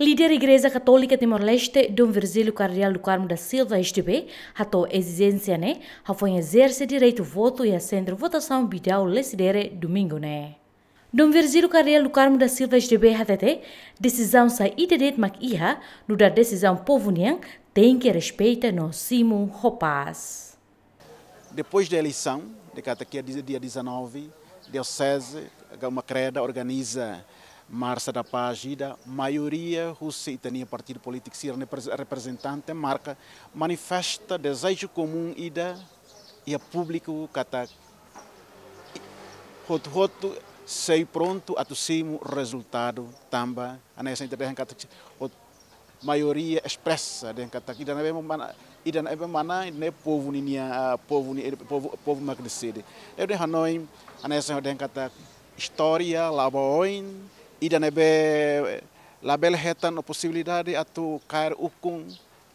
Líder Igreja Católica Timor-Leste, Dom Virgílio Cardeal do Carmo da Silva STB, ratou exigência, né? Rafou exerce direito voto e a centro votação bidal lesidere domingo, né? Dom Virgílio Cardeal do Carmo da Silva STB, HTT, decisão sa idedet de iha, no da decisão povo nian, tem que respeita no simo ropas. Depois da eleição, de cada é dia 19, Diocese, uma creda organiza marsa da página, maioria russa e tania partido político ser representante marca manifesta desejo comum ida e a público cata hot hot sei pronto a o resultado tamba anessa interdehan kata hot maioria expressa den kata ida na bem mana ida na bem mana ne povo ni nia ah, povo ni povo povo magnesede eu de hanoi anessa den kata história laboin idane be eh, label hetan o possibilidade atu cair ukung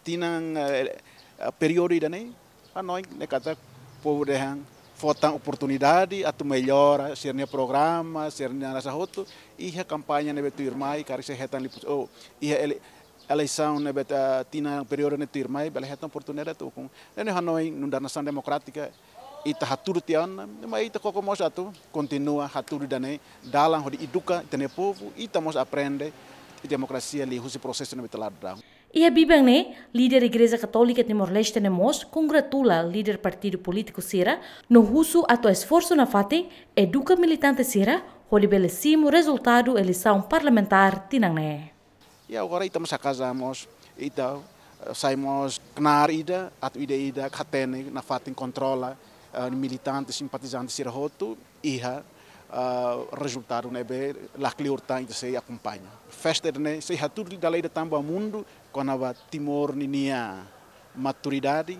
tinang uh, período idane anoi nekata povo dehang faltam oportunidade, a tu eh, melhora, sernia programa, sernia nasa roto, e a campanha nebe tu irmã, e cara se retan lipus, ou, e a eleição nebe eh, tina período ne tu irmã, bela retan oportunidade tu com, nene hanoi, num da nação democrática, ita haturu tiana, mas ita coco mos atu, continua haturu danai, dalam hodi educa, tene povo, ita mos aprende, e democracia ali, esse processo não é lado da. E a Bibane, líder da Igreja Católica Timor-Leste Nemos, congratula líder partido político Sira no russo ato esforço na fate, educa militante Sira, hodi belecimo resultado eleição parlamentar tinang ne. Ia agora estamos a casamos, eh, então saímos knar ida, atu ida ida, katene, na fate controla, ah, militantes, simpatizantes de roto, e uh, ah, resultado nebe né, lakliur tang se acompanha. Festa ne né, se tudo da lei de tamba mundo com a timor ninia maturidade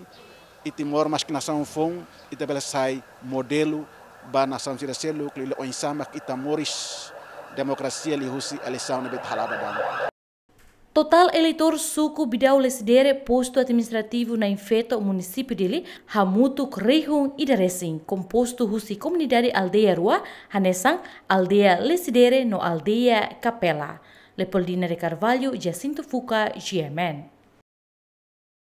e timor mas que nação fom e também sai modelo ba nação de selo que ele oinsama itamoris democracia li husi eleição nebe né, halada Total eleitor suku Bidau Sidere, posto administrativo na infeto o município dele, Hamutu Krihun Idaresin, composto husi comunidade aldeia Rua, hanesang aldeia Lesidere no aldeia Capela. Lepoldina de Carvalho, Jacinto Fuca, GMN.